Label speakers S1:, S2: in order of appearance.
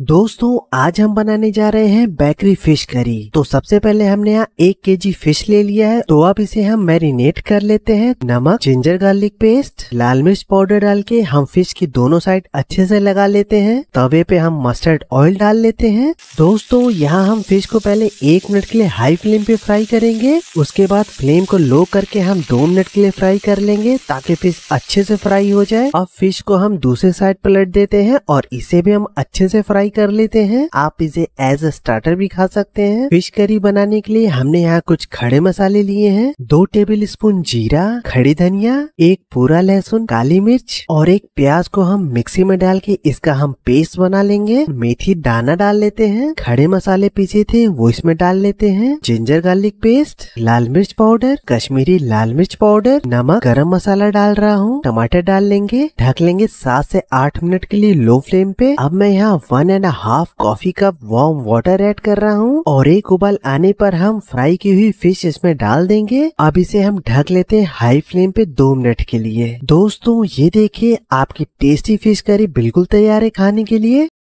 S1: दोस्तों आज हम बनाने जा रहे हैं बेकरी फिश करी तो सबसे पहले हमने यहाँ एक के जी फिश ले लिया है तो अब इसे हम मैरिनेट कर लेते हैं नमक जिंजर गार्लिक पेस्ट लाल मिर्च पाउडर डाल के हम फिश की दोनों साइड अच्छे से लगा लेते हैं तवे पे हम मस्टर्ड ऑयल डाल लेते हैं दोस्तों यहाँ हम फिश को पहले एक मिनट के लिए हाई फ्लेम पे फ्राई करेंगे उसके बाद फ्लेम को लो करके हम दो मिनट के लिए फ्राई कर लेंगे ताकि फिश अच्छे से फ्राई हो जाए अब फिश को हम दूसरे साइड पलट देते हैं और इसे भी हम अच्छे से फ्राई फ्राई कर लेते हैं आप इसे एज अ स्टार्टर भी खा सकते हैं फिश करी बनाने के लिए हमने यहाँ कुछ खड़े मसाले लिए हैं दो टेबल स्पून जीरा खड़ी धनिया एक पूरा लहसुन काली मिर्च और एक प्याज को हम मिक्सी में डाल के इसका हम पेस्ट बना लेंगे मेथी दाना डाल लेते हैं खड़े मसाले पीछे थे वो इसमें डाल लेते हैं जिंजर गार्लिक पेस्ट लाल मिर्च पाउडर कश्मीरी लाल मिर्च पाउडर नमक गरम मसाला डाल रहा हूँ टमाटर डाल लेंगे ढक लेंगे सात से आठ मिनट के लिए लो फ्लेम पे अब मैं यहाँ one and half coffee cup warm water add कर रहा हूँ और एक उबाल आने पर हम फ्राई की हुई फिश इसमें डाल देंगे अब इसे हम ढक लेते हैं हाई फ्लेम पे दो मिनट के लिए दोस्तों ये देखिए आपकी टेस्टी फिश करी बिल्कुल तैयार है खाने के लिए